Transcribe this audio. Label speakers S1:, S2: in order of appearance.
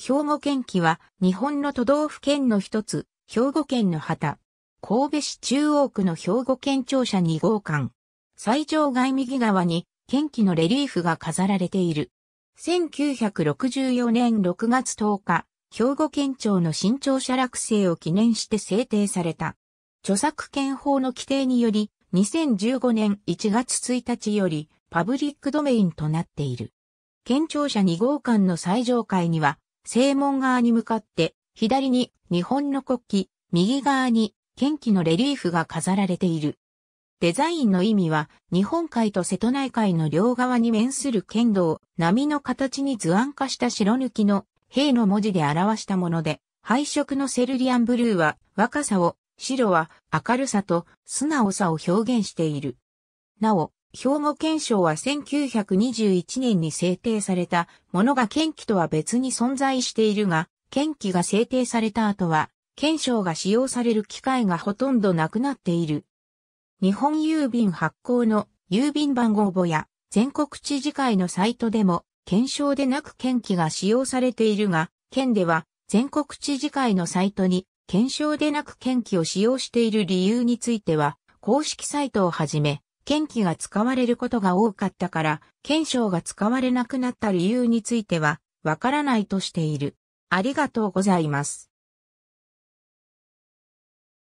S1: 兵庫県旗は日本の都道府県の一つ、兵庫県の旗。神戸市中央区の兵庫県庁舎2号館。最上外右側に県旗のレリーフが飾られている。1964年6月10日、兵庫県庁の新庁舎落成を記念して制定された。著作権法の規定により、2015年1月1日よりパブリックドメインとなっている。県庁舎2号館の最上階には、正門側に向かって、左に日本の国旗、右側に剣旗のレリーフが飾られている。デザインの意味は、日本海と瀬戸内海の両側に面する剣道、波の形に図案化した白抜きの、兵の文字で表したもので、配色のセルリアンブルーは若さを、白は明るさと素直さを表現している。なお、兵庫県省は1921年に制定されたものが県旗とは別に存在しているが、県旗が制定された後は、県省が使用される機会がほとんどなくなっている。日本郵便発行の郵便番号簿や全国知事会のサイトでも、県省でなく県旗が使用されているが、県では全国知事会のサイトに県省でなく県旗を使用している理由については、公式サイトをはじめ、剣気が使われることが多かったから、剣章が使われなくなった理由については、わからないとしている。ありがとうございます。